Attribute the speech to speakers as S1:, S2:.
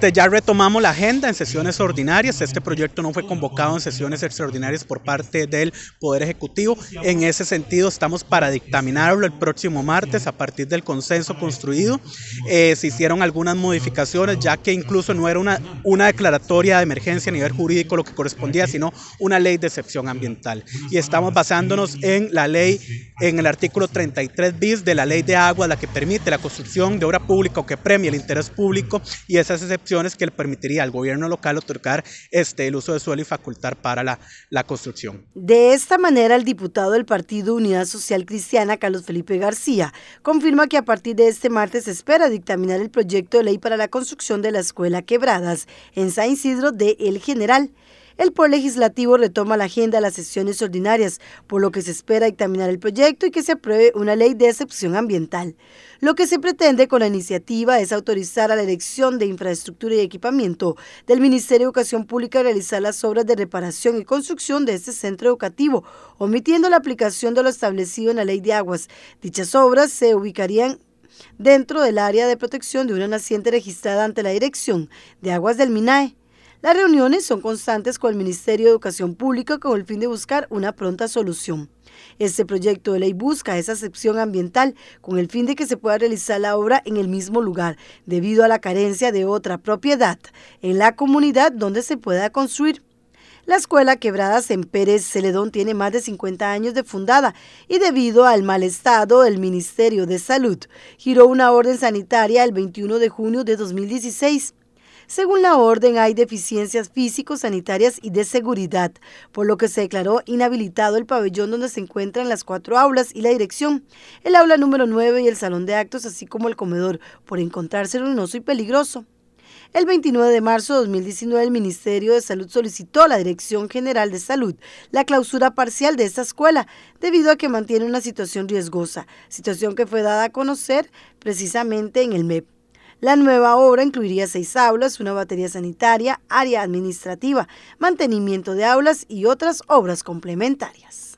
S1: Este, ya retomamos la agenda en sesiones ordinarias. Este proyecto no fue convocado en sesiones extraordinarias por parte del Poder Ejecutivo. En ese sentido, estamos para dictaminarlo el próximo martes a partir del consenso construido. Eh, se hicieron algunas modificaciones, ya que incluso no era una, una declaratoria de emergencia a nivel jurídico lo que correspondía, sino una ley de excepción ambiental. Y estamos basándonos en la ley, en el artículo 33 bis de la ley de agua, la que permite la construcción de obra pública o que premia el interés público y esas excepciones que le permitiría al gobierno local otorgar este, el uso de suelo y facultar para la, la construcción.
S2: De esta manera, el diputado del Partido Unidad Social Cristiana, Carlos Felipe García, confirma que a partir de este martes espera dictaminar el proyecto de ley para la construcción de la escuela Quebradas en San Isidro de El General. El Poder Legislativo retoma la agenda de las sesiones ordinarias, por lo que se espera dictaminar el proyecto y que se apruebe una ley de excepción ambiental. Lo que se pretende con la iniciativa es autorizar a la Dirección de infraestructura y equipamiento del Ministerio de Educación Pública a realizar las obras de reparación y construcción de este centro educativo, omitiendo la aplicación de lo establecido en la ley de aguas. Dichas obras se ubicarían dentro del área de protección de una naciente registrada ante la Dirección de Aguas del MINAE. Las reuniones son constantes con el Ministerio de Educación Pública con el fin de buscar una pronta solución. Este proyecto de ley busca esa excepción ambiental con el fin de que se pueda realizar la obra en el mismo lugar, debido a la carencia de otra propiedad en la comunidad donde se pueda construir. La escuela Quebradas en Pérez Celedón tiene más de 50 años de fundada y debido al mal estado el Ministerio de Salud, giró una orden sanitaria el 21 de junio de 2016 según la orden, hay deficiencias físicos, sanitarias y de seguridad, por lo que se declaró inhabilitado el pabellón donde se encuentran las cuatro aulas y la dirección, el aula número 9 y el salón de actos, así como el comedor, por encontrarse ruinoso y peligroso. El 29 de marzo de 2019 el Ministerio de Salud solicitó a la Dirección General de Salud la clausura parcial de esta escuela debido a que mantiene una situación riesgosa, situación que fue dada a conocer precisamente en el MEP. La nueva obra incluiría seis aulas, una batería sanitaria, área administrativa, mantenimiento de aulas y otras obras complementarias.